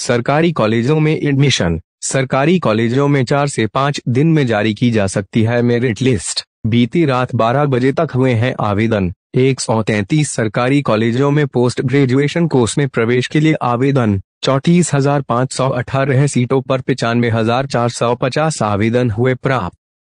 सरकारी कॉलेजों में एडमिशन सरकारी कॉलेजों में चार से पाँच दिन में जारी की जा सकती है मेरिट लिस्ट बीती रात 12 बजे तक हुए हैं आवेदन एक सरकारी कॉलेजों में पोस्ट ग्रेजुएशन कोर्स में प्रवेश के लिए आवेदन चौतीस हजार पाँच सौ अठारह सीटों पर पिचानवे हजार चार सौ पचास आवेदन हुए प्राप्त